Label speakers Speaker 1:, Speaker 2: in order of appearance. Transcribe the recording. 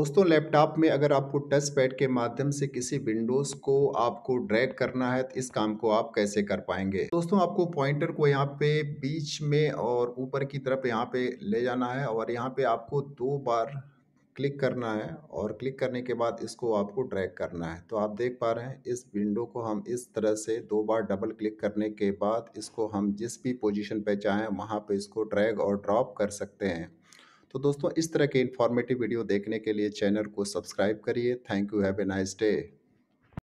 Speaker 1: दोस्तों लैपटॉप में अगर आपको टच पैड के माध्यम से किसी विंडोज़ को आपको ड्रैग करना है तो इस काम को आप कैसे कर पाएंगे दोस्तों आपको पॉइंटर को यहाँ पे बीच में और ऊपर की तरफ यहाँ पे ले जाना है और यहाँ पे आपको दो बार क्लिक करना है और क्लिक करने के बाद इसको आपको ड्रैग करना है तो आप देख पा रहे हैं इस विंडो को हम इस तरह से दो बार डबल क्लिक करने के बाद इसको हम जिस भी पोजीशन पे चाहें वहाँ पे इसको ड्रैग और ड्रॉप कर सकते हैं तो दोस्तों इस तरह के इन्फॉर्मेटिव वीडियो देखने के लिए चैनल को सब्सक्राइब करिए thank you have a nice day